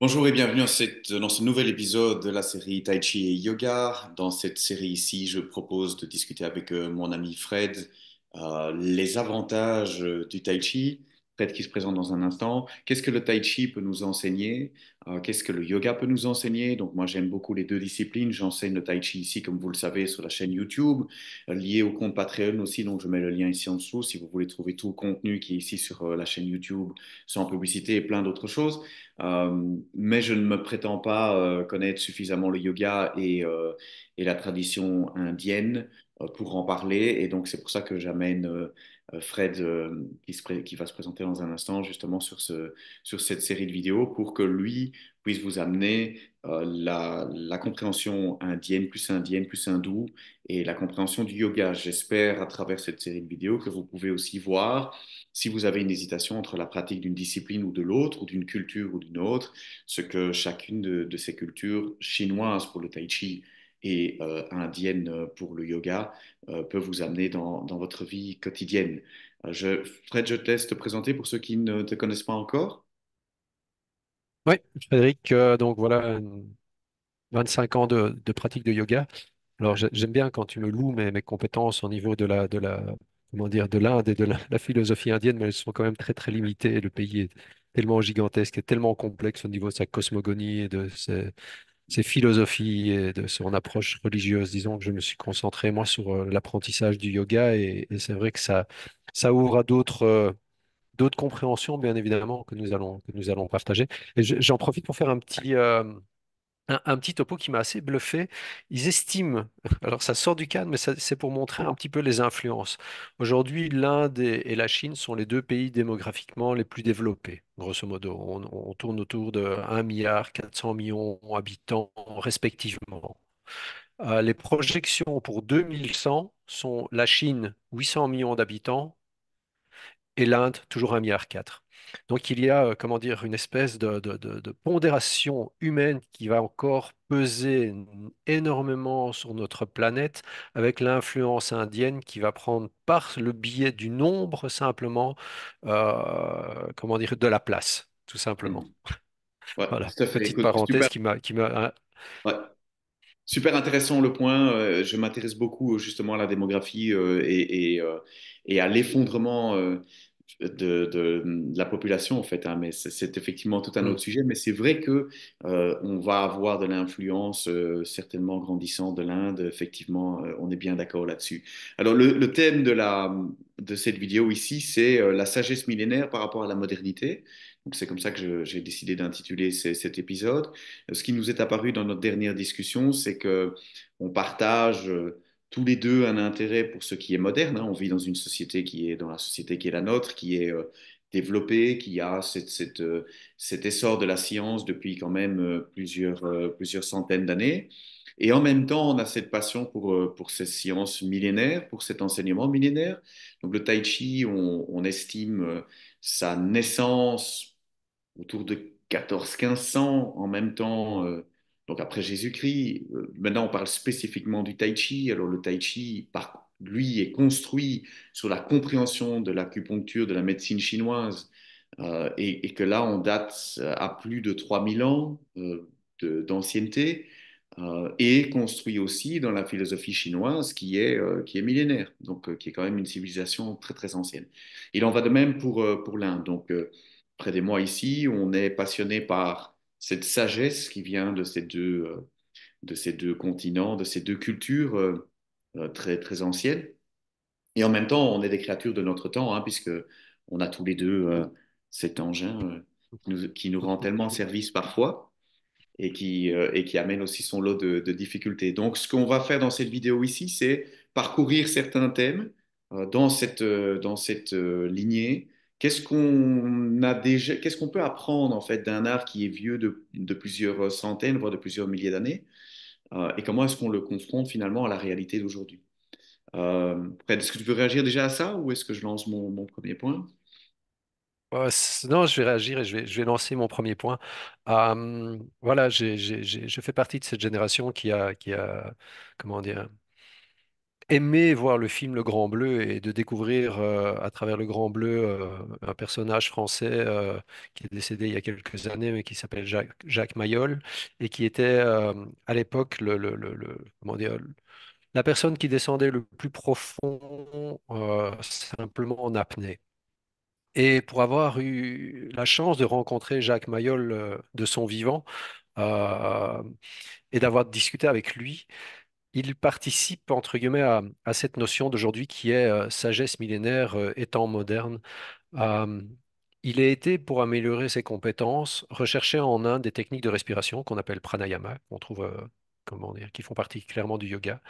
Bonjour et bienvenue dans, ce nouvel épisode de la série Tai Chi et Yoga. Dans cette série ici, je propose de discuter avec euh, mon ami Fred euh, les avantages euh, du Tai Chi, peut-être qui se présente dans un instant. Qu'est-ce que le tai chi peut nous enseigner euh, Qu'est-ce que le yoga peut nous enseigner Donc moi j'aime beaucoup les deux disciplines. J'enseigne le tai chi ici, comme vous le savez, sur la chaîne YouTube, euh, lié au compte Patreon aussi. Donc je mets le lien ici en dessous si vous voulez trouver tout le contenu qui est ici sur euh, la chaîne YouTube, sans publicité et plein d'autres choses. mais je ne me prétends pas connaître suffisamment le yoga et, et la tradition indienne pour en parler. Et donc c'est pour ça que j'amène euh, Fred euh, qui, va se présenter dans un instant justement sur, cette série de vidéos pour que lui puisse vous amener euh, la, compréhension indienne, plus indienne, plus hindoue et la compréhension du yoga. J'espère à travers cette série de vidéos que vous pouvez aussi voir si vous avez une hésitation entre la pratique d'une discipline ou de l'autre, ou d'une culture ou d'une autre, ce que chacune de, de, ces cultures chinoises pour le tai chi et euh, indienne pour le yoga euh, peut vous amener dans, dans votre vie quotidienne. Euh, je, Fred, je te laisse te présenter pour ceux qui ne te connaissent pas encore. Oui, Frédéric, donc voilà, 25 ans de, de pratique de yoga. Alors j'aime bien quand tu me loues mes, mes, compétences au niveau de la, de la comment dire, de l'Inde et de la, la, philosophie indienne, mais elles sont quand même très très limitées. Le pays est tellement gigantesque et tellement complexe au niveau de sa cosmogonie et de ses, ses philosophies et de son approche religieuse. Disons que je me suis concentré, moi, sur euh, l'apprentissage du yoga et, c'est vrai que ça, ça ouvre à d'autres euh, d'autres compréhensions, bien évidemment, que nous allons, que nous allons partager. Et j'en profite pour faire un petit, euh, un, petit topo qui m'a assez bluffé. Ils estiment, alors ça sort du cadre, mais c'est pour montrer un ah. petit peu les influences. Aujourd'hui, l'Inde et, la Chine sont les deux pays démographiquement les plus développés, grosso modo. On, tourne autour de 1 milliard 400 millions d'habitants respectivement. Euh, les projections pour 2100 sont la Chine, 800 millions d'habitants, et l'Inde, toujours 1,4 milliard. Donc il y a, euh, comment dire, une espèce de, pondération humaine qui va encore peser énormément sur notre planète avec l'influence indienne qui va prendre par le biais du nombre simplement, euh, comment dire, de la place, tout simplement. Mmh. voilà, petite parenthèse super... qui m'a... Hein. Super intéressant le point. Euh, je m'intéresse beaucoup justement à la démographie et, et à l'effondrement de, la population, en fait. Hein, mais c'est effectivement tout un mm. autre sujet. Mais c'est vrai que euh, on va avoir de l'influence euh, certainement grandissante de l'Inde. Effectivement, euh, on est bien d'accord là-dessus. Alors, le, le, thème de, la, de cette vidéo ici, c'est la sagesse millénaire par rapport à la modernité. Donc, c'est comme ça que j'ai décidé d'intituler cet épisode. Ce qui nous est apparu dans notre dernière discussion, c'est que on partage tous les deux un intérêt pour ce qui est moderne. Hein. On vit dans une société qui est dans la société qui est la nôtre, qui est euh, développée, qui a euh, cet essor de la science depuis quand même euh, plusieurs, centaines d'années. Et en même temps, on a cette passion pour, pour ces sciences millénaires, pour cet enseignement millénaire. Donc le tai chi, on, on estime sa naissance autour de 14-1500, en même temps donc après Jésus-Christ. Euh, maintenant, on parle spécifiquement du tai chi. Alors le tai chi, par, lui, est construit sur la compréhension de l'acupuncture, de la médecine chinoise, euh, et, que là, on date euh, à plus de 3000 ans d'ancienneté, et construit aussi dans la philosophie chinoise qui est, qui est millénaire, donc qui est quand même une civilisation très, très ancienne. Il en va de même pour, pour l'Inde. Donc, près des mois ici, on est passionné par cette sagesse qui vient de ces deux, euh, de ces deux continents, de ces deux cultures euh, euh, très, très anciennes. Et en même temps, on est des créatures de notre temps, hein, puisque on a tous les deux cet engin qui nous, rend tellement service parfois et qui, et qui amène aussi son lot de, de difficultés. Donc, ce qu'on va faire dans cette vidéo ici, c'est parcourir certains thèmes dans cette, dans cette lignée Qu'est-ce qu'on a déjà, qu'est-ce qu'on peut apprendre en fait d'un art qui est vieux de, plusieurs centaines, voire de plusieurs milliers d'années, euh, et comment est-ce qu'on le confronte finalement à la réalité d'aujourd'hui euh, Est-ce que tu veux réagir déjà à ça, ou est-ce que je lance mon, premier point euh, non, je vais réagir et je vais, lancer mon premier point. Euh, voilà, je fais partie de cette génération qui a, qui a comment dire, aimé voir le film Le Grand Bleu et de découvrir euh, à travers Le Grand Bleu euh, un personnage français euh, qui est décédé il y a quelques années, mais qui s'appelle Jacques, Mayol et qui était à l'époque le, la personne qui descendait le plus profond simplement en apnée. Et pour avoir eu la chance de rencontrer Jacques Mayol de son vivant, et d'avoir discuté avec lui, il participe entre guillemets à, cette notion d'aujourd'hui qui est euh, sagesse millénaire étant euh, moderne. il a été, pour améliorer ses compétences, recherché en Inde des techniques de respiration qu'on appelle pranayama, qu'on trouve, euh, comment dire, qui font partie clairement du yoga.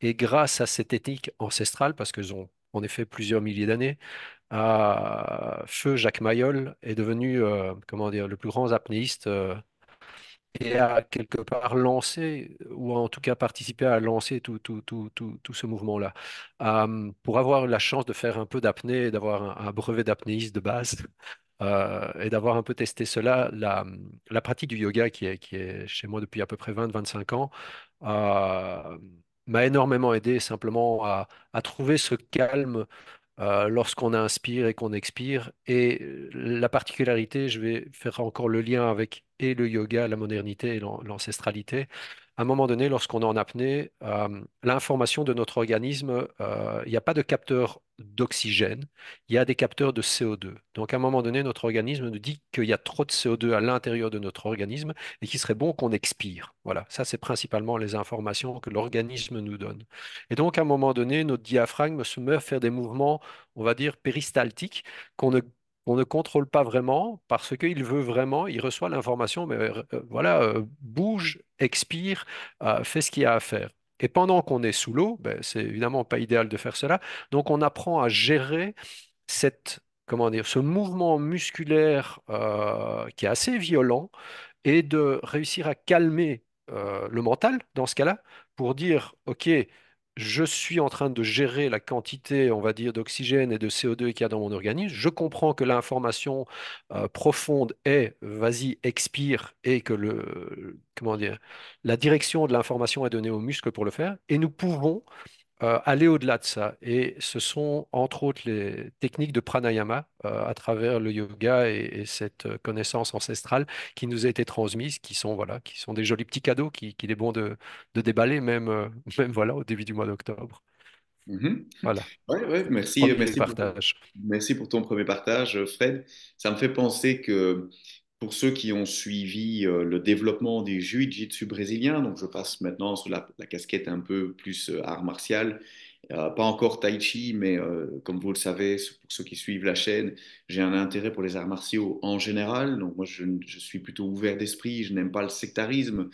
Et grâce à ces techniques ancestrales, parce qu'elles ont en effet plusieurs milliers d'années, Feu Jacques Mayol est devenu, comment dire, le plus grand apnéiste et à quelque part lancer, ou en tout cas participer à lancer tout, tout, tout, tout ce mouvement-là. pour avoir la chance de faire un peu d'apnée d'avoir un, brevet d'apnéiste de base, euh, et d'avoir un peu testé cela, la, la, pratique du yoga qui est, qui est chez moi depuis à peu près 20-25 ans, euh, m'a énormément aidé simplement à, à trouver ce calme euh, lorsqu'on inspire et qu'on expire. Et la particularité, je vais faire encore le lien avec et le yoga, la modernité et l'ancestralité. À un moment donné, lorsqu'on est en apnée, euh, l'information de notre organisme, euh, il n'y a pas de capteur d'oxygène, il y a des capteurs de CO2. Donc à un moment donné, notre organisme nous dit qu'il y a trop de CO2 à l'intérieur de notre organisme et qu'il serait bon qu'on expire. Voilà, ça c'est principalement les informations que l'organisme nous donne. Et donc à un moment donné, notre diaphragme se met à faire des mouvements, on va dire, péristaltiques qu'on ne on ne contrôle pas vraiment parce qu'il veut vraiment, il reçoit l'information, mais euh, euh, voilà, euh, bouge, expire, fait ce qu'il y a à faire. Et pendant qu'on est sous l'eau, ben, c'est évidemment pas idéal de faire cela. Donc on apprend à gérer cette, comment dire, ce mouvement musculaire qui est assez violent et de réussir à calmer le mental dans ce cas-là pour dire, OK, je suis en train de gérer la quantité, on va dire, d'oxygène et de CO2 qu'il y a dans mon organisme. Je comprends que l'information euh, profonde est vas-y, expire et que le, comment dire, la direction de l'information est donnée aux muscles pour le faire. Et nous pouvons euh, aller au-delà de ça. Et ce sont entre autres les techniques de pranayama euh, à travers le yoga et, cette euh, connaissance ancestrale qui nous a été transmise, qui sont, voilà, qui sont des jolis petits cadeaux qu'il qui est bon de, déballer même, même voilà, au début du mois d'octobre. Mm-hmm. Voilà. merci, partage. merci pour ton premier partage, Fred. Ça me fait penser que pour ceux qui ont suivi euh, le développement des jiu-jitsu brésiliens, donc je passe maintenant sous la, casquette un peu plus euh, art martial, euh, pas encore tai chi, mais comme vous le savez, pour ceux qui suivent la chaîne, j'ai un intérêt pour les arts martiaux en général. Donc moi, je, suis plutôt ouvert d'esprit, je n'aime pas le sectarisme,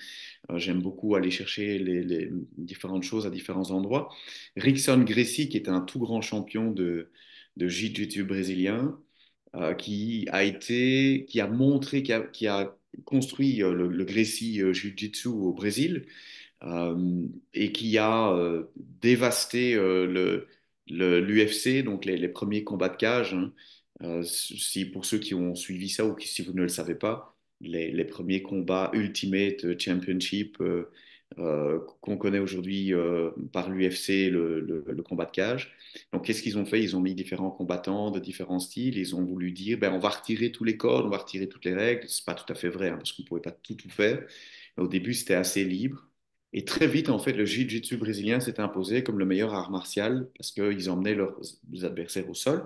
j'aime beaucoup aller chercher les, différentes choses à différents endroits. Rickson Gracie, qui est un tout grand champion de, de jiu-jitsu brésilien, euh, qui a été, qui a montré, qui a, construit euh, le, le euh, Jiu-Jitsu au Brésil et qui a dévasté le l'UFC, donc les, premiers combats de cage. Hein. si, pour ceux qui ont suivi ça ou qui, si vous ne le savez pas, les, premiers combats Ultimate Championship, euh, qu'on connaît aujourd'hui euh, par l'UFC, le, combat de cage. Donc, qu'est-ce qu'ils ont fait Ils ont mis différents combattants de différents styles. Ils ont voulu dire, ben, on va retirer tous les codes, on va retirer toutes les règles. C'est pas tout à fait vrai, hein, parce qu'on pouvait pas tout, faire. au début, c'était assez libre. Et très vite, en fait, le jiu-jitsu brésilien s'est imposé comme le meilleur art martial parce qu'ils emmenaient leurs adversaires au sol.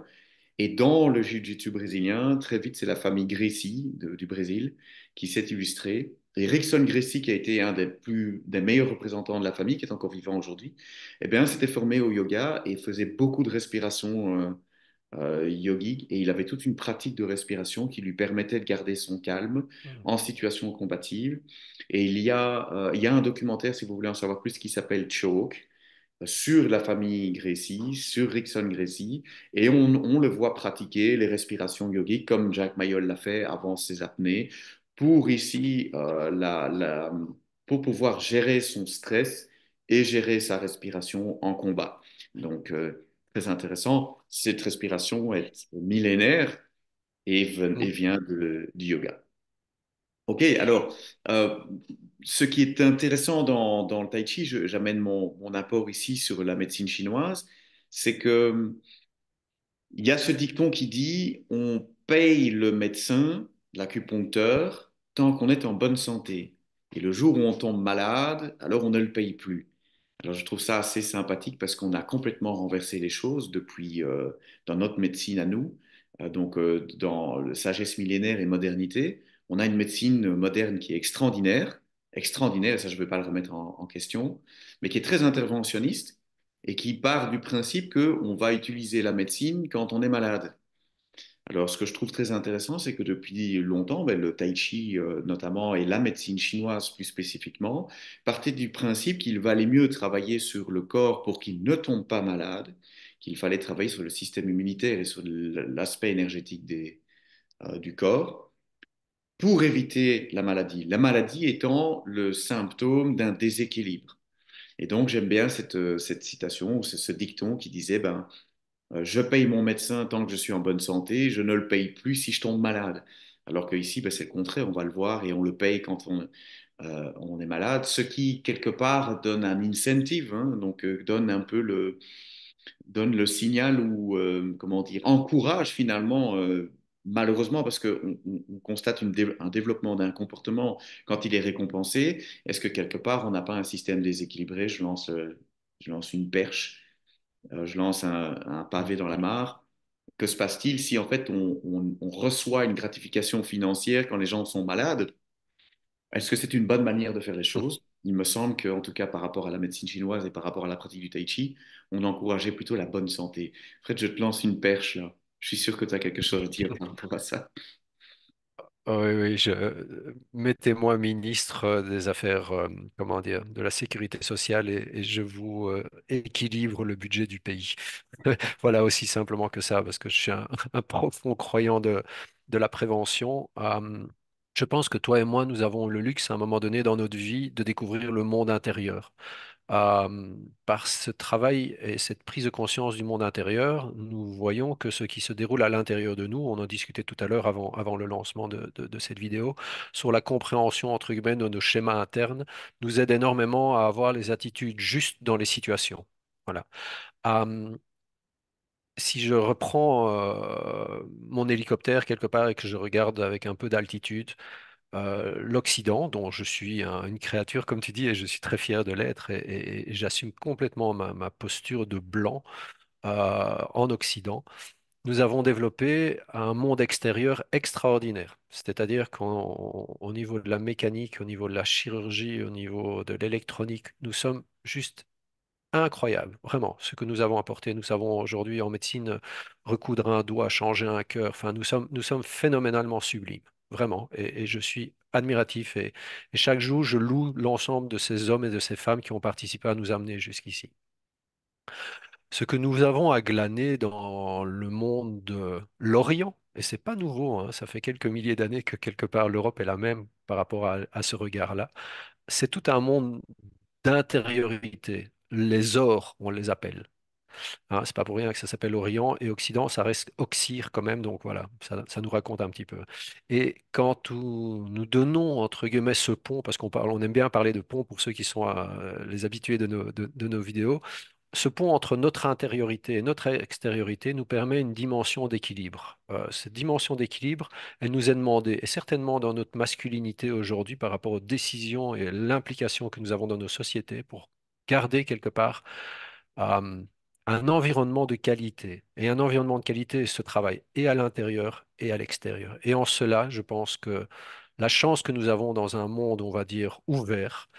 Et dans le jiu-jitsu brésilien, très vite, c'est la famille Gracie du Brésil qui s'est illustrée et Rickson Gracie, qui a été un des, des meilleurs représentants de la famille, qui est encore vivant aujourd'hui, eh bien, s'était formé au yoga et faisait beaucoup de respiration euh, euh yogique. Et il avait toute une pratique de respiration qui lui permettait de garder son calme mmh. en situation combative. Et il y, a, euh, il y a un documentaire, si vous voulez en savoir plus, qui s'appelle Choke, sur la famille Gracie, sur Rickson Gracie, et on, on, le voit pratiquer les respirations yogiques comme Jack Mayol l'a fait avant ses apnées, pour ici, euh, la, la, pour pouvoir gérer son stress et gérer sa respiration en combat. Donc, euh, très intéressant, cette respiration est millénaire et, et mm. vient de, du yoga. Ok, alors, euh, ce qui est intéressant dans, dans le tai chi, j'amène mon, mon, apport ici sur la médecine chinoise, c'est que il y a ce dicton qui dit on paye le médecin, l'acupuncteur, tant qu'on est en bonne santé. Et le jour où on tombe malade, alors on ne le paye plus. Alors je trouve ça assez sympathique parce qu'on a complètement renversé les choses depuis euh, dans notre médecine à nous, euh, donc euh, dans le sagesse millénaire et modernité, on a une médecine moderne qui est extraordinaire, extraordinaire, ça je ne vais pas le remettre en, question, mais qui est très interventionniste et qui part du principe qu'on va utiliser la médecine quand on est malade. Alors, ce que je trouve très intéressant, c'est que depuis longtemps, ben, le tai chi, euh, notamment, et la médecine chinoise plus spécifiquement, partaient du principe qu'il valait mieux travailler sur le corps pour qu'il ne tombe pas malade, qu'il fallait travailler sur le système immunitaire et sur l'aspect énergétique euh, du corps pour éviter la maladie. La maladie étant le symptôme d'un déséquilibre. Et donc, j'aime bien cette, euh, cette citation ce, ce, dicton qui disait ben, euh, je paye mon médecin tant que je suis en bonne santé, je ne le paye plus si je tombe malade. Alors qu'ici, bah, c'est le contraire, on va le voir et on le paye quand on, euh, est malade, ce qui, quelque part, donne un incentive, hein, donc euh, donne un peu le, donne le signal ou, comment dire, encourage finalement malheureusement, parce qu'on constate un développement d'un comportement quand il est récompensé, est-ce que quelque part on n'a pas un système déséquilibré je lance, une perche euh, je lance un, pavé dans la mare. Que se passe-t-il si en fait on, reçoit une gratification financière quand les gens sont malades Est-ce que c'est une bonne manière de faire les choses Il me semble que, en tout cas par rapport à la médecine chinoise et par rapport à la pratique du tai chi, on encourageait plutôt la bonne santé. Fred, je te lance une perche là. Je suis sûr que tu as quelque chose à dire par rapport à ça oui, oui, je... Euh, mettez-moi ministre euh, des Affaires, euh, comment dire, de la Sécurité sociale et, je vous équilibre le budget du pays. Voilà aussi simplement que ça, parce que je suis un, profond croyant de, de la prévention. je pense que toi et moi, nous avons le luxe à un moment donné dans notre vie de découvrir le monde intérieur par ce travail et cette prise de conscience du monde intérieur, nous voyons que ce qui se déroule à l'intérieur de nous, on en discutait tout à l'heure avant, avant le lancement de, cette vidéo, sur la compréhension entre guillemets de nos schémas internes, nous aide énormément à avoir les attitudes justes dans les situations. Voilà. si je reprends mon hélicoptère quelque part et que je regarde avec un peu d'altitude, l'Occident, dont je suis une créature, comme tu dis, et je suis très fier de l'être, et, j'assume complètement ma, posture de blanc en Occident, nous avons développé un monde extérieur extraordinaire. C'est-à-dire qu'au niveau de la mécanique, au niveau de la chirurgie, au niveau de l'électronique, nous sommes juste incroyables. Vraiment, ce que nous avons apporté. Nous savons aujourd'hui en médecine recoudre un doigt, changer un cœur. Enfin, nous sommes phénoménalement sublimes vraiment. Et, je suis admiratif. Et, chaque jour, je loue l'ensemble de ces hommes et de ces femmes qui ont participé à nous amener jusqu'ici. Ce que nous avons à glaner dans le monde de l'Orient, et c'est pas nouveau, hein, ça fait quelques milliers d'années que quelque part l'Europe est la même par rapport à, à ce regard-là, c'est tout un monde d'intériorité. Les ors, on les appelle. Ah, c'est pas pour rien que ça s'appelle Orient et Occident, ça reste Oxyr quand même, donc voilà, ça, nous raconte un petit peu. Et quand nous donnons, entre guillemets, ce pont, parce qu'on parle, on aime bien parler de pont pour ceux qui sont euh, les habitués de nos, de, nos vidéos, ce pont entre notre intériorité et notre extériorité nous permet une dimension d'équilibre. Euh, cette dimension d'équilibre, elle nous est demandée, et certainement dans notre masculinité aujourd'hui par rapport aux décisions et l'implication que nous avons dans nos sociétés pour garder quelque part euh, un environnement de qualité. Et un environnement de qualité se travaille et à l'intérieur et à l'extérieur. Et en cela, je pense que la chance que nous avons dans un monde, on va dire, ouvert,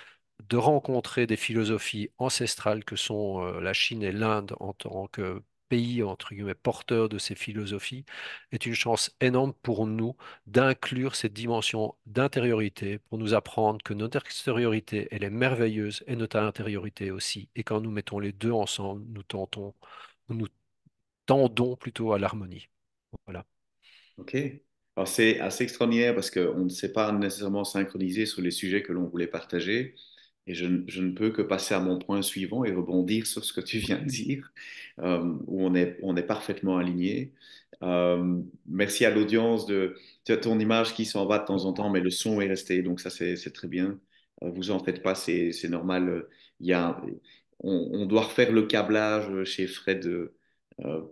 de rencontrer des philosophies ancestrales que sont euh, la Chine et l'Inde en tant que pays, entre guillemets, porteur de ces philosophies, est une chance énorme pour nous d'inclure cette dimension d'intériorité pour nous apprendre que notre extériorité, elle est merveilleuse et notre intériorité aussi. Et quand nous mettons les deux ensemble, nous tentons, nous tendons plutôt à l'harmonie. Voilà. OK. Alors, c'est assez extraordinaire parce qu'on ne s'est pas nécessairement synchronisé sur les sujets que l'on voulait partager. Et je, ne peux que passer à mon point suivant et rebondir sur ce que tu viens de dire, euh, où on est, on est parfaitement aligné. Euh, merci à l'audience de tu as ton image qui s'en va de temps en temps, mais le son est resté, donc ça c'est très bien. Euh, vous en faites pas, c'est normal. Il y a, on, doit refaire le câblage chez Fred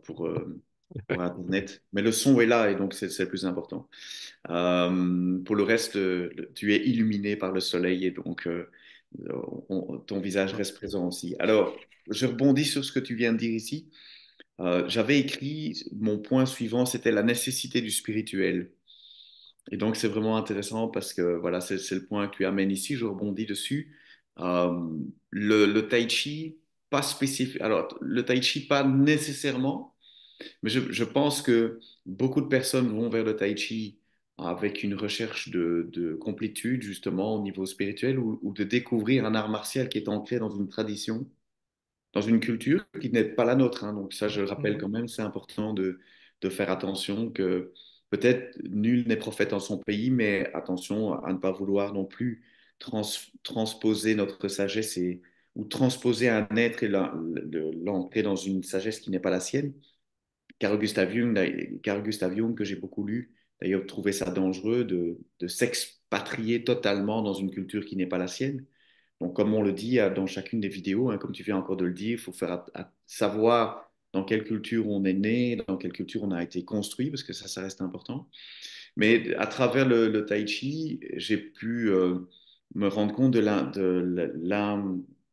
pour, pour Internet. Mais le son est là et donc c'est le plus important. pour le reste, tu es illuminé par le soleil et donc euh, ton visage reste présent aussi. Alors, je rebondis sur ce que tu viens de dire ici. Euh, j'avais écrit mon point suivant, c'était la nécessité du spirituel. Et donc, c'est vraiment intéressant parce que voilà, c'est le point que tu amènes ici. Je rebondis dessus. Euh, le, tai chi, pas spécifique. Alors, le tai chi, pas nécessairement, mais je, je pense que beaucoup de personnes vont vers le tai chi avec une recherche de, de, complétude, justement, au niveau spirituel, ou, de découvrir un art martial qui est ancré dans une tradition, dans une culture qui n'est pas la nôtre. Hein. Donc ça, je le rappelle mhm. quand même, c'est important de, faire attention que peut-être nul n'est prophète en son pays, mais attention à ne pas vouloir non plus transposer notre sagesse ou transposer un être et l'ancrer dans une sagesse qui n'est pas la sienne. Car Gustav Jung, Gustav Jung que j'ai beaucoup lu, d'ailleurs trouver ça dangereux de, de s'expatrier totalement dans une culture qui n'est pas la sienne. Donc, comme on le dit euh, dans chacune des vidéos, hein, comme tu viens encore de le dire, il faut faire savoir dans quelle culture on est né, dans quelle culture on a été construit, parce que ça, ça reste important. Mais à travers le, tai chi, j'ai pu euh, me rendre compte de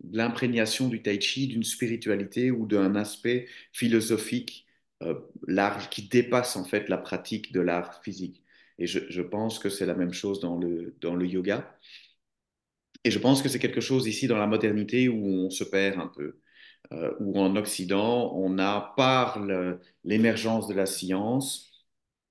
l'imprégnation du tai chi d'une spiritualité ou d'un aspect philosophique euh, l'art qui dépasse en fait la pratique de l'art physique. Et je, pense que c'est la même chose dans le, yoga. Et je pense que c'est quelque chose ici dans la modernité où on se perd un peu, Ou euh, où en Occident, on a par l'émergence de la science,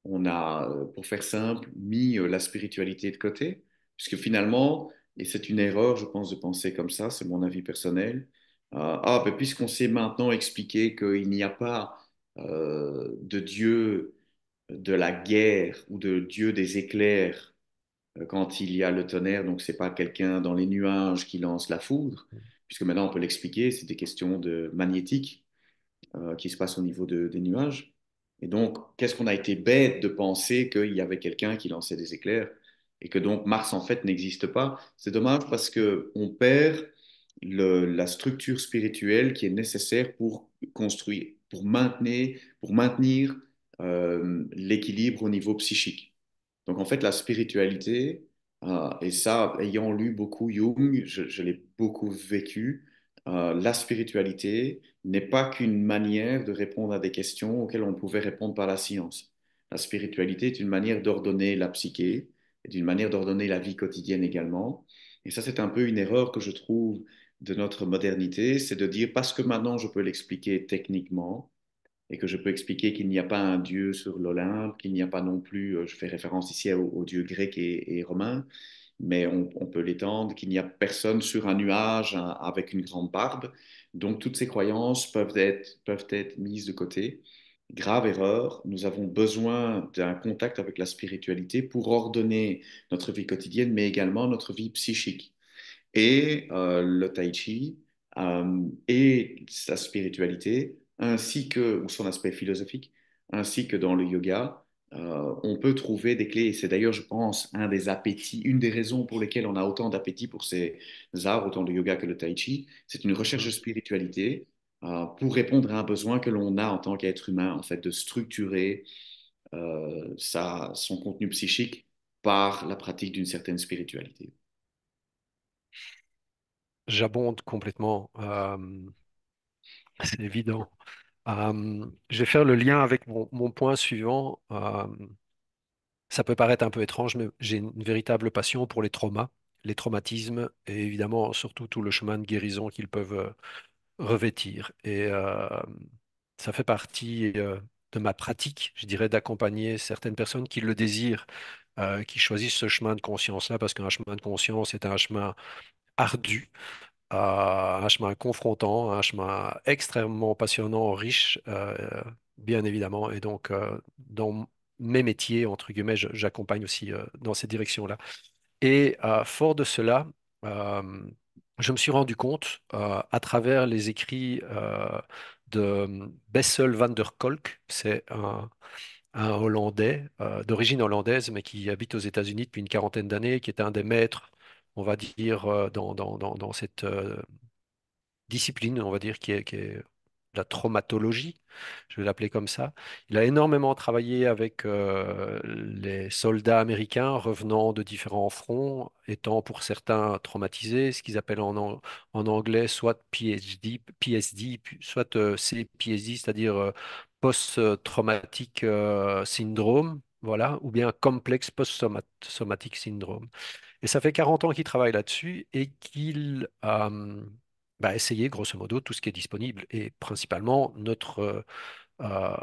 on a, euh, pour faire simple, mis la spiritualité de côté, puisque finalement, et c'est une erreur, je pense, de penser comme ça, c'est mon avis personnel, ah, ben, puisqu'on sait maintenant expliquer qu'il n'y a pas euh, de Dieu de la guerre ou de Dieu des éclairs euh, quand il y a le tonnerre, donc c'est pas quelqu'un dans les nuages qui lance la foudre, mm. puisque maintenant on peut l'expliquer, c'est des questions de magnétique euh, qui se passent au niveau des nuages. Et donc, qu'est-ce qu'on a été bête de penser qu'il y avait quelqu'un qui lançait des éclairs et que donc Mars en fait n'existe pas. C'est dommage parce que on perd la structure spirituelle qui est nécessaire pour construire pour maintenir, euh, l'équilibre au niveau psychique. Donc en fait, la spiritualité, euh, et ça, ayant lu beaucoup Jung, je, l'ai beaucoup vécu, euh, la spiritualité n'est pas qu'une manière de répondre à des questions auxquelles on pouvait répondre par la science. La spiritualité est une manière d'ordonner la psyché, et d'une manière d'ordonner la vie quotidienne également. Et ça, c'est un peu une erreur que je trouve de notre modernité, c'est de dire parce que maintenant je peux l'expliquer techniquement et que je peux expliquer qu'il n'y a pas un dieu sur l'Olympe, qu'il n'y a pas non plus, euh, je fais référence ici aux, dieux grecs et, romains, mais on, peut l'étendre, qu'il n'y a personne sur un nuage avec une grande barbe. Donc toutes ces croyances peuvent être, peuvent être mises de côté. Grave erreur, nous avons besoin d'un contact avec la spiritualité pour ordonner notre vie quotidienne, mais également notre vie psychique. Et euh, le tai chi euh, et sa spiritualité, ainsi que, ou son aspect philosophique, ainsi que dans le yoga, euh, on peut trouver des clés. c'est d'ailleurs, je pense, un des appétits, une des raisons pour lesquelles on a autant d'appétit pour ces arts, autant le yoga que le tai chi. C'est une recherche de spiritualité pour répondre à un besoin que l'on a en tant qu'être humain, en fait, de structurer son contenu psychique par la pratique d'une certaine spiritualité j'abonde complètement. Ah, c'est évident. je vais faire le lien avec mon, point suivant. ça peut paraître un peu étrange, mais j'ai une véritable passion pour les traumas, les traumatismes et évidemment surtout tout le chemin de guérison qu'ils peuvent revêtir. Et ça fait partie de ma pratique, je dirais, d'accompagner certaines personnes qui le désirent, qui choisissent ce chemin de conscience-là, parce qu'un chemin de conscience est un chemin ardu, un chemin confrontant, un chemin extrêmement passionnant, riche, euh, bien évidemment. Et donc, euh, dans mes métiers, entre guillemets, j'accompagne aussi euh, dans ces directions-là. Et fort de cela, je me suis rendu compte à travers les écrits de Bessel van der Kolk, c'est un, Hollandais d'origine hollandaise, mais qui habite aux États-Unis depuis une quarantaine d'années, qui est un des maîtres on va dire, euh, dans, dans, cette euh, discipline, on va dire, qui est, qui la traumatologie, je vais l'appeler comme ça. Il a énormément travaillé avec euh, les soldats américains revenant de différents fronts, étant pour certains traumatisés, ce qu'ils appellent en, anglais soit PhD, PSD, soit CPSD, c'est-à-dire post-traumatic syndrome voilà, ou bien complexe post-somatic syndrome. Et ça fait 40 ans qu'il travaille là-dessus et qu'il a euh, bah, essayé, grosso modo, tout ce qui est disponible et principalement notre. Euh, euh,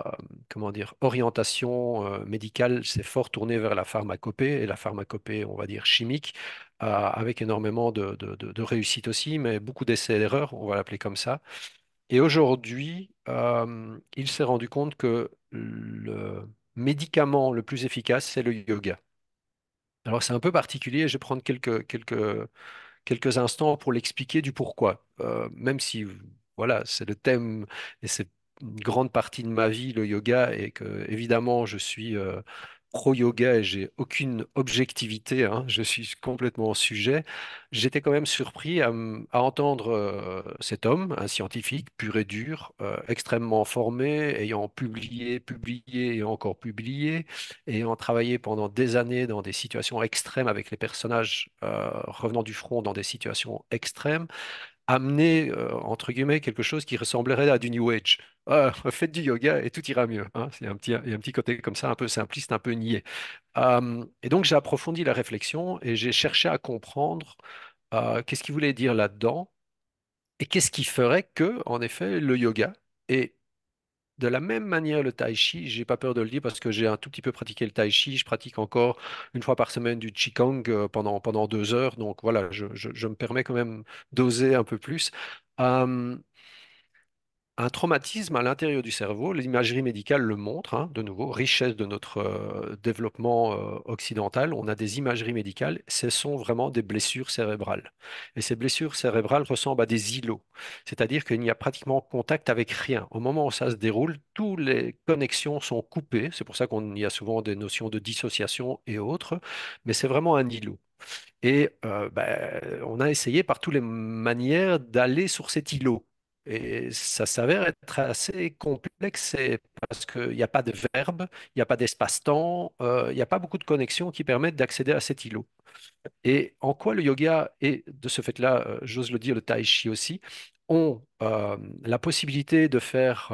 comment dire, orientation médicale s'est fort tournée vers la pharmacopée et la pharmacopée, on va dire, chimique, avec énormément de, de, réussite aussi, mais beaucoup d'essais et d'erreurs, on va l'appeler comme ça. Et aujourd'hui, il s'est rendu compte que le, médicament le plus efficace, c'est le yoga. Alors c'est un peu particulier, je vais prendre quelques, quelques, quelques instants pour l'expliquer du pourquoi. Euh, même si voilà, c'est le thème et c'est une grande partie de ma vie, le yoga, et que évidemment je suis, euh, pro-yoga et j'ai aucune objectivité, hein, je suis complètement au sujet, j'étais quand même surpris à, entendre euh, cet homme, un scientifique pur et dur, euh, extrêmement formé, ayant publié, publié et encore publié, ayant travaillé pendant des années dans des situations extrêmes avec les personnages euh, revenant du front dans des situations extrêmes, amener, euh, entre guillemets, quelque chose qui ressemblerait à du New Age. Ah, faites du yoga et tout ira mieux. Hein. C'est un petit, il y a un petit côté comme ça, un peu simpliste, un peu nié. et donc j'ai approfondi la réflexion et j'ai cherché à comprendre euh, qu'est-ce qu'il voulait dire là-dedans et qu'est-ce qui ferait que, en effet, le yoga est... De la même manière, le tai chi, j'ai pas peur de le dire parce que j'ai un tout petit peu pratiqué le tai chi. Je pratique encore une fois par semaine du qigong euh, pendant, pendant deux heures. Donc voilà, je, me permets quand même d'oser un peu plus. Hum, un traumatisme à l'intérieur du cerveau. L'imagerie médicale le montre, hein, de nouveau, richesse de notre euh, développement euh, occidental. On a des imageries médicales, ce sont vraiment des blessures cérébrales. Et ces blessures cérébrales ressemblent à des îlots, c'est-à-dire qu'il n'y a pratiquement contact avec rien. Au moment où ça se déroule, toutes les connexions sont coupées. C'est pour ça qu'on y a souvent des notions de dissociation et autres, mais c'est vraiment un îlot. Et euh, ben, on a essayé par toutes les manières d'aller sur cet îlot et ça s'avère être assez complexe parce qu'il n'y a pas de verbe, il n'y a pas d'espace-temps, euh, il n'y a pas beaucoup de connexions qui permettent d'accéder à cet îlot. Et en quoi le yoga et de ce fait-là, euh, j'ose le dire, le tai chi aussi, ont euh, la possibilité de faire,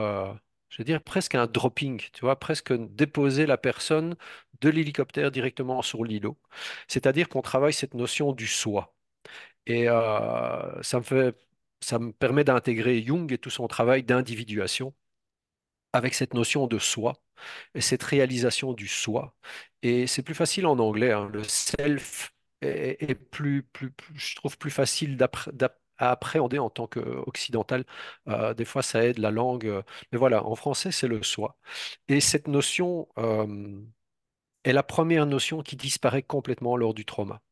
je veux dire, presque un dropping, tu vois, presque déposer la personne de l'hélicoptère directement sur l'îlot. C'est-à-dire qu'on travaille cette notion du soi. Et ça me fait ça me permet d'intégrer Jung et tout son travail d'individuation avec cette notion de soi et cette réalisation du soi. Et c'est plus facile en anglais. Hein. Le self est, plus, plus, je trouve, plus facile à appréhender en tant qu'occidental. Euh, des fois, ça aide la langue. Euh, mais voilà, en français, c'est le soi. Et cette notion euh, est la première notion qui disparaît complètement lors du trauma.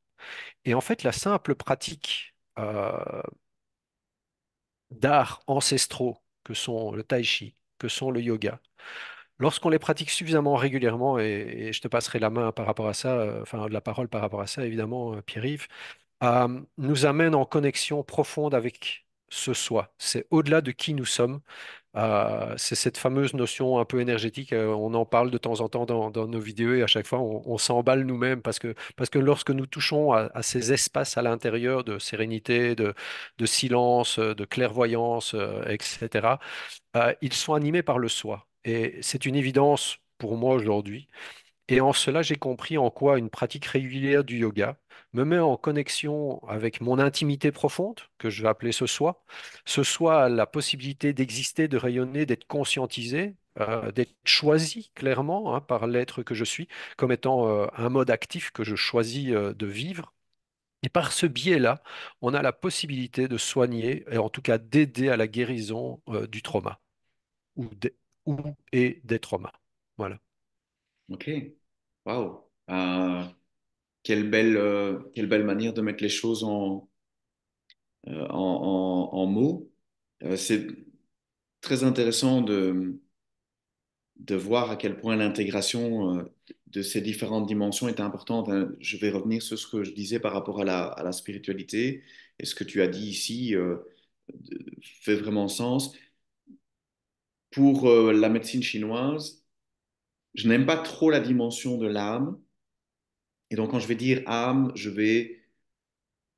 Et en fait, la simple pratique euh, d'arts ancestraux que sont le tai chi, que sont le yoga, lorsqu'on les pratique suffisamment régulièrement, et, je te passerai la main par rapport à ça, enfin euh, enfin la parole par rapport à ça, évidemment, euh, Pierre-Yves, euh, nous amène en connexion profonde avec ce soi. C'est au-delà de qui nous sommes. Euh, c'est cette fameuse notion un peu énergétique. Euh, on en parle de temps en temps dans, nos vidéos et à chaque fois, on, s'emballe nous-mêmes parce que, parce que lorsque nous touchons à, ces espaces à l'intérieur de sérénité, de, silence, de clairvoyance, euh, etc., ils sont animés par le soi. Et c'est une évidence pour moi aujourd'hui. Et en cela, j'ai compris en quoi une pratique régulière du yoga me met en connexion avec mon intimité profonde, que je vais appeler ce soi, ce soi la possibilité d'exister, de rayonner, d'être conscientisé, euh, d'être choisi clairement hein, par l'être que je suis, comme étant euh, un mode actif que je choisis euh, de vivre. Et par ce biais-là, on a la possibilité de soigner, et en tout cas d'aider à la guérison du trauma, ou, ou et des traumas. Voilà. Ok, waouh. Euh, euh, quelle belle, manière de mettre les choses en, euh, mots. c'est très intéressant de, voir à quel point l'intégration de ces différentes dimensions est importante. Hein. Je vais revenir sur ce que je disais par rapport à la, à la spiritualité et ce que tu as dit ici fait vraiment sens. Pour la médecine chinoise, je n'aime pas trop la dimension de l'âme. Et donc, quand je vais dire âme, je vais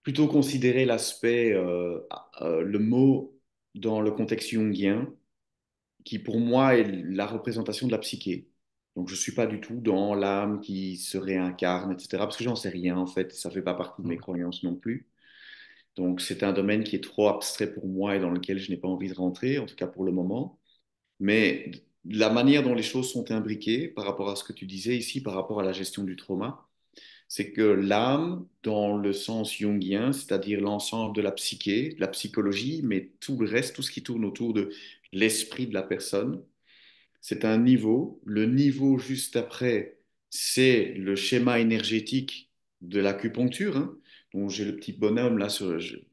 plutôt considérer l'aspect, euh, euh, le mot dans le contexte jungien, qui pour moi est la représentation de la psyché. Donc, je ne suis pas du tout dans l'âme qui se réincarne, etc. Parce que j'en sais rien, en fait. Ça ne fait pas partie de mes mmh. croyances non plus. Donc, c'est un domaine qui est trop abstrait pour moi et dans lequel je n'ai pas envie de rentrer, en tout cas pour le moment. Mais la manière dont les choses sont imbriquées par rapport à ce que tu disais ici, par rapport à la gestion du trauma, c'est que l'âme, dans le sens jungien, c'est-à-dire l'ensemble de la psyché, de la psychologie, mais tout le reste, tout ce qui tourne autour de l'esprit de la personne, c'est un niveau. Le niveau juste après, c'est le schéma énergétique de l'acupuncture. Hein, j'ai le petit bonhomme là,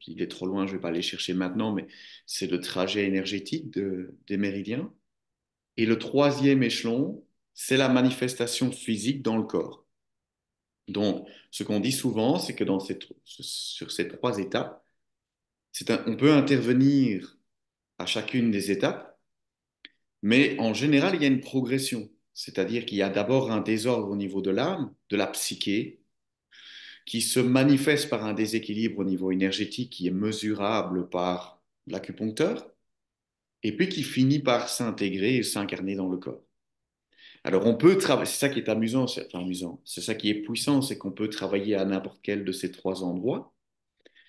il est trop loin, je ne vais pas aller chercher maintenant, mais c'est le trajet énergétique des méridiens. Et le troisième échelon, c'est la manifestation physique dans le corps. Donc, ce qu'on dit souvent, c'est que sur ces trois étapes, on peut intervenir à chacune des étapes, mais en général, il y a une progression. C'est-à-dire qu'il y a d'abord un désordre au niveau de l'âme, de la psyché, qui se manifeste par un déséquilibre au niveau énergétique qui est mesurable par l'acupuncteur et puis qui finit par s'intégrer et s'incarner dans le corps. Alors on peut travailler, c'est ça qui est amusant, c'est amusant, c'est ça qui est puissant, c'est qu'on peut travailler à n'importe quel de ces trois endroits,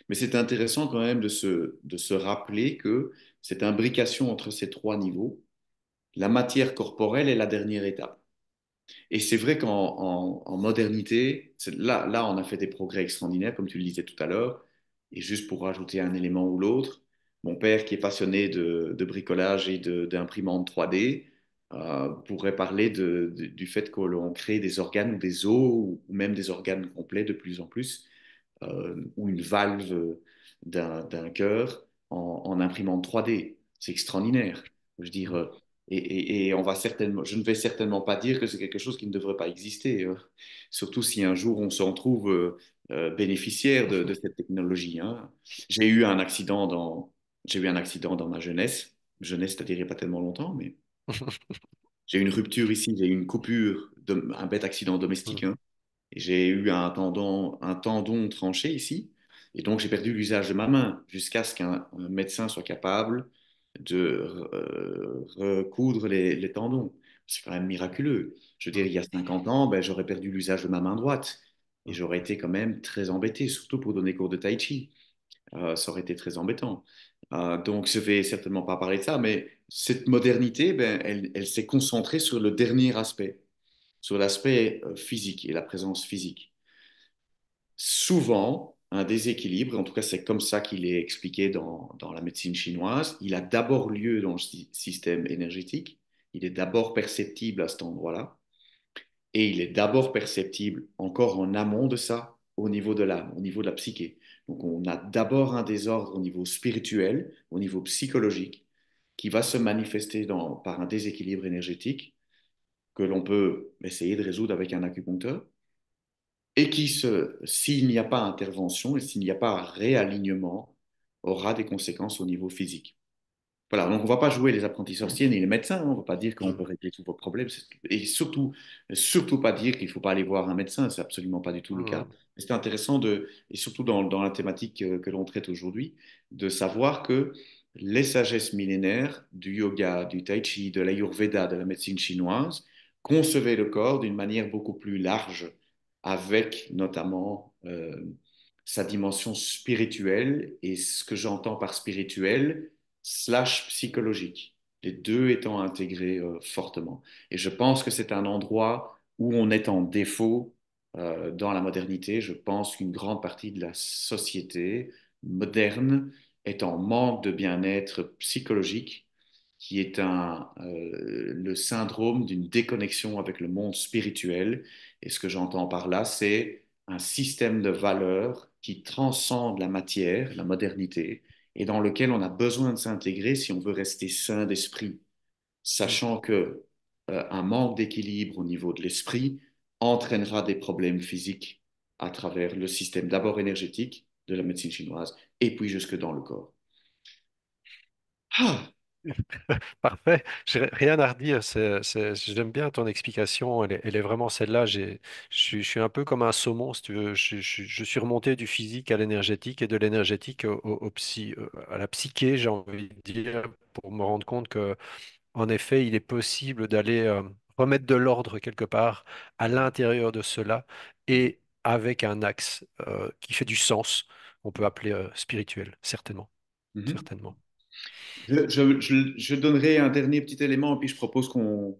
mais c'est intéressant quand même de se, de se rappeler que cette imbrication entre ces trois niveaux, la matière corporelle est la dernière étape. Et c'est vrai qu'en modernité, là, là, on a fait des progrès extraordinaires, comme tu le disais tout à l'heure. Et juste pour rajouter un élément ou l'autre, mon père, qui est passionné de, bricolage et d'imprimante 3D, euh, pourrait parler de, du fait qu'on crée des organes ou des os, ou même des organes complets de plus en plus, euh, ou une valve d'un cœur en, en, imprimante 3D. C'est extraordinaire. Je veux dire, euh, et, on va certainement, je ne vais certainement pas dire que c'est quelque chose qui ne devrait pas exister, hein. surtout si un jour on s'en trouve bénéficiaire de, cette technologie. Hein. J'ai eu un accident dans, j'ai eu un accident dans ma jeunesse. Jeunesse, c'est-à-dire il n'y a pas tellement longtemps, mais j'ai eu une rupture ici, j'ai eu une coupure, un bête accident domestique. Mmh. Hein. et j'ai eu un tendon, un tendon tranché ici. Et donc, j'ai perdu l'usage de ma main jusqu'à ce qu'un médecin soit capable de euh, recoudre les, tendons. C'est quand même miraculeux. Je veux dire, il y a 50 ans, ben, j'aurais perdu l'usage de ma main droite et j'aurais été quand même très embêté, surtout pour donner cours de tai chi. Euh, ça aurait été très embêtant. Euh, donc, je ne vais certainement pas parler de ça, mais cette modernité, ben, elle, elle s'est concentrée sur le dernier aspect, sur l'aspect euh, physique et la présence physique. Souvent, un déséquilibre, en tout cas c'est comme ça qu'il est expliqué dans, dans, la médecine chinoise, il a d'abord lieu dans le système énergétique, il est d'abord perceptible à cet endroit-là, et il est d'abord perceptible encore en amont de ça, au niveau de l'âme, au niveau de la psyché. Donc on a d'abord un désordre au niveau spirituel, au niveau psychologique, qui va se manifester par un déséquilibre énergétique que l'on peut essayer de résoudre avec un acupuncteur, et qui, s'il n'y a pas intervention et s'il n'y a pas réalignement, aura des conséquences au niveau physique. Voilà, donc on ne va pas jouer les apprentis sorciers ni les médecins, hein, on ne va pas dire qu'on mmh. peut régler tous vos problèmes, et surtout, surtout pas dire qu'il ne faut pas aller voir un médecin, c'est absolument pas du tout le mmh. cas. Mais c'est intéressant, de, et surtout dans, la thématique euh, que, l'on traite aujourd'hui, de savoir que les sagesses millénaires du yoga, du tai chi, de l'ayurveda, de la médecine chinoise, concevaient le corps d'une manière beaucoup plus large, avec notamment euh, sa dimension spirituelle, et ce que j'entends par spirituel, slash psychologique, les deux étant intégrés euh, fortement. Et je pense que c'est un endroit où on est en défaut euh, dans la modernité. Je pense qu'une grande partie de la société moderne est en manque de bien-être psychologique, qui est un, euh, le syndrome d'une déconnexion avec le monde spirituel. Et ce que j'entends par là, c'est un système de valeurs qui transcende la matière, la modernité, et dans lequel on a besoin de s'intégrer si on veut rester sain d'esprit, sachant que euh, un manque d'équilibre au niveau de l'esprit entraînera des problèmes physiques à travers le système d'abord énergétique de la médecine chinoise et puis jusque dans le corps. Ah, Parfait. rien à redire. J'aime bien ton explication. Elle est, vraiment celle-là. J'ai- Je suis un peu comme un saumon, si tu veux. Je, suis remonté du physique à l'énergétique et de l'énergétique au, psy- euh, à la psyché, j'ai envie de dire, pour me rendre compte que En effet, il est possible d'aller euh, remettre de l'ordre quelque part à l'intérieur de cela et avec un axe euh, qui fait du sens, on peut appeler spirituel, certainement, mmh certainement. Je, donnerai un dernier petit élément, et puis je propose qu'on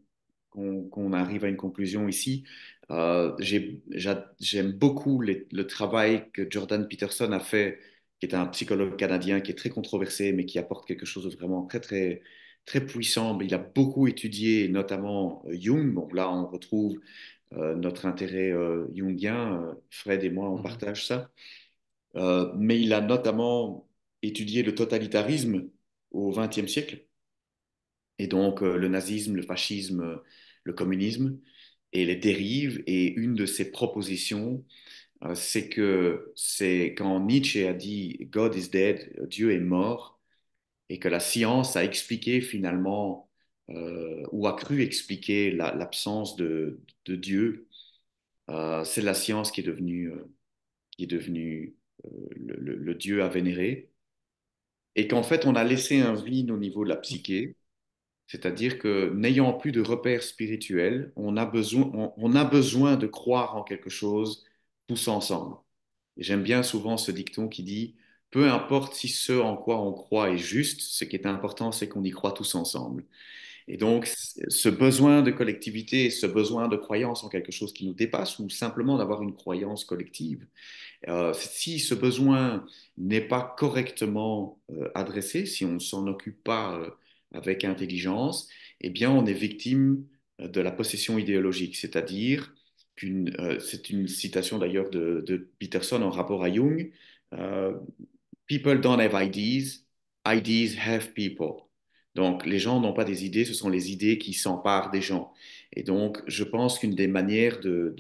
arrive à une conclusion ici. Euh, j'aime beaucoup le travail que Jordan Peterson a fait, qui est un psychologue canadien qui est très controversé, mais qui apporte quelque chose de vraiment très, très, très puissant. Il a beaucoup étudié, notamment euh, Jung. Bon, là, on retrouve euh, notre intérêt jungien. Fred et moi, on mm-hmm. partage ça. mais il a notamment étudié le totalitarisme au XXe siècle. Et donc euh, le nazisme, le fascisme, euh, le communisme et les dérives. Et une de ses propositions, euh, c'est que c'est quand Nietzsche a dit God is dead, Dieu est mort, et que la science a expliqué finalement, ou a cru expliquer l'absence de, Dieu, c'est la science qui est devenue, qui est devenue le, Dieu à vénérer et qu'en fait, on a laissé un vide au niveau de la psyché. C'est-à-dire que n'ayant plus de repères spirituels, on a, besoin, de croire en quelque chose tous ensemble. j'aime bien souvent ce dicton qui dit Peu importe si ce en quoi on croit est juste, ce qui est important, c'est qu'on y croit tous ensemble. Et donc, ce besoin de collectivité, ce besoin de croyance en quelque chose qui nous dépasse ou simplement d'avoir une croyance collective, euh, si ce besoin n'est pas correctement euh, adressé, si on ne s'en occupe pas euh, avec intelligence, eh bien, on est victime de la possession idéologique, c'est-à-dire c'est une citation d'ailleurs de, de, Peterson en rapport à Jung, People don't have ideas, ideas have people. Donc, les gens n'ont pas des idées, ce sont les idées qui s'emparent des gens. Et donc, je pense qu'une des manières de,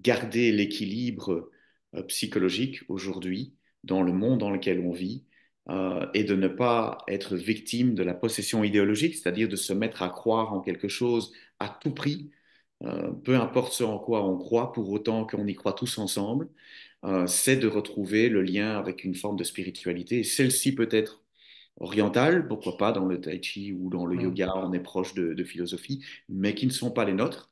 garder l'équilibre euh, psychologique aujourd'hui dans le monde dans lequel on vit et euh, de ne pas être victime de la possession idéologique, c'est-à-dire de se mettre à croire en quelque chose à tout prix, euh, peu importe ce en quoi on croit, pour autant qu'on y croit tous ensemble, c'est de retrouver le lien avec une forme de spiritualité. celle-ci peut être orientales, pourquoi pas dans le tai chi ou dans le mm. yoga, on est proche de, philosophie, mais qui ne sont pas les nôtres.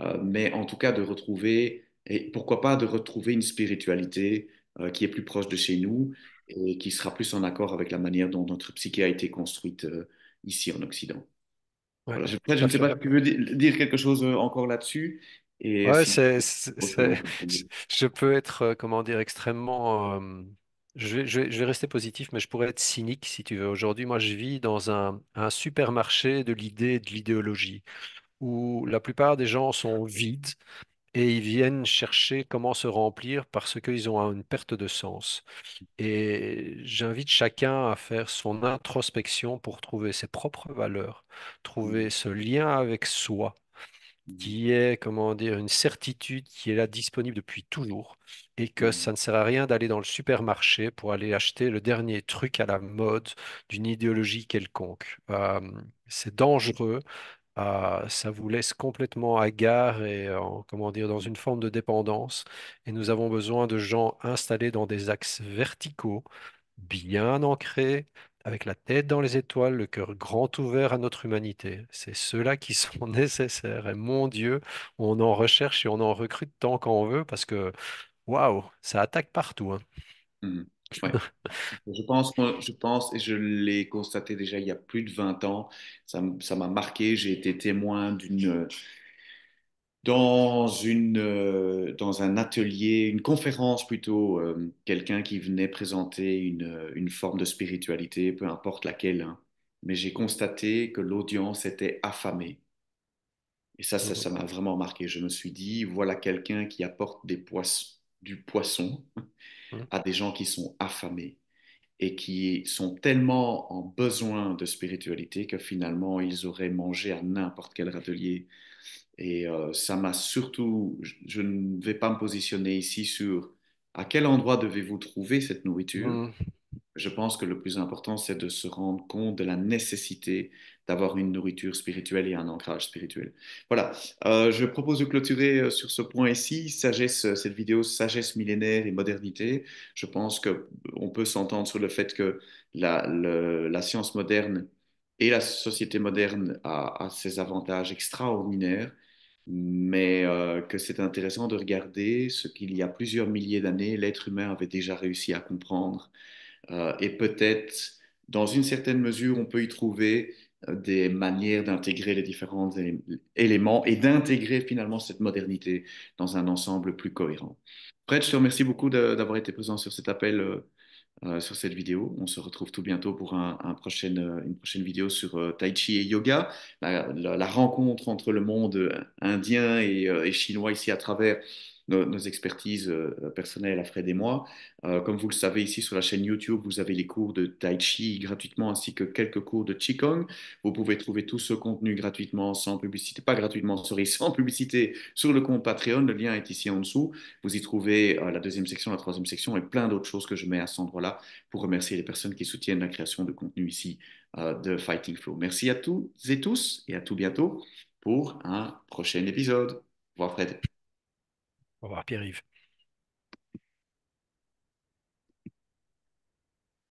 Euh, mais en tout cas de retrouver, et pourquoi pas de retrouver une spiritualité euh, qui est plus proche de chez nous et qui sera plus en accord avec la manière dont notre psyché a été construite euh, ici en Occident. Voilà, je, ne sais pas si tu veux dire quelque chose encore là-dessus. Et ouais, je peux être, comment dire, extrêmement je vais, rester positif, mais je pourrais être cynique si tu veux. Aujourd'hui, moi, je vis dans un, un supermarché de l'idée de l'idéologie, où la plupart des gens sont vides et ils viennent chercher comment se remplir parce qu'ils ont une perte de sens. Et j'invite chacun à faire son introspection pour trouver ses propres valeurs, trouver mmh. ce lien avec soi qui est, comment dire, une certitude qui est là disponible depuis toujours et que mmh. ça ne sert à rien d'aller dans le supermarché pour aller acheter le dernier truc à la mode d'une idéologie quelconque. c'est dangereux. Ah, ça vous laisse complètement hagard et comment dire, dans une forme de dépendance. Et nous avons besoin de gens installés dans des axes verticaux, bien ancrés, avec la tête dans les étoiles, le cœur grand ouvert à notre humanité. C'est ceux-là qui sont nécessaires. Et mon Dieu, on en recherche et on en recrute tant qu'on veut parce que, waouh, ça attaque partout. Hein. Mmh je, pense, je pense, et je l'ai constaté déjà il y a plus de 20 ans, ça m'a marqué, j'ai été témoin d'une euh, dans, un atelier, une conférence plutôt, euh, quelqu'un qui venait présenter euh, une, forme de spiritualité, peu importe laquelle, hein. mais j'ai constaté que l'audience était affamée. Et ça, ça m'a vraiment marqué. Je me suis dit, voilà quelqu'un qui apporte du poisson mmh. à des gens qui sont affamés et qui sont tellement en besoin de spiritualité que finalement, ils auraient mangé à n'importe quel atelier et euh, ça m'a surtout, je, ne vais pas me positionner ici sur à quel endroit devez-vous trouver cette nourriture. Mmh. Je pense que le plus important, c'est de se rendre compte de la nécessité d'avoir une nourriture spirituelle et un ancrage spirituel. Voilà, euh, je propose de clôturer euh, sur ce point ici, sagesse, cette vidéo sagesse millénaire et modernité. Je pense qu'on peut s'entendre sur le fait que la, la science moderne et la société moderne a, a, ses avantages extraordinaires, mais euh, que c'est intéressant de regarder ce qu'il y a plusieurs milliers d'années, l'être humain avait déjà réussi à comprendre. Euh, et peut-être, dans une certaine mesure, on peut y trouver euh, des manières d'intégrer les différents éléments et d'intégrer finalement cette modernité dans un ensemble plus cohérent. Fred, je te remercie beaucoup d'avoir été présent sur cet appel euh, sur cette vidéo. On se retrouve tout bientôt pour euh, une prochaine vidéo sur euh, Tai Chi et yoga, la, rencontre entre le monde indien et chinois ici à travers nos, expertises euh, personnelles à Fred et moi. Euh, comme vous le savez, ici sur la chaîne YouTube, vous avez les cours de Tai Chi gratuitement ainsi que quelques cours de Qigong. Vous pouvez trouver tout ce contenu gratuitement, sans publicité, pas gratuitement, sorry, sans publicité sur le compte Patreon. Le lien est ici en dessous. Vous y trouvez euh, la deuxième section, la troisième section et plein d'autres choses que je mets à cet endroit-là pour remercier les personnes qui soutiennent la création de contenu ici de Fighting Flow. Merci à tous et tous et à tout bientôt pour un prochain épisode. Au revoir Fred. Au revoir Pierre-Yves.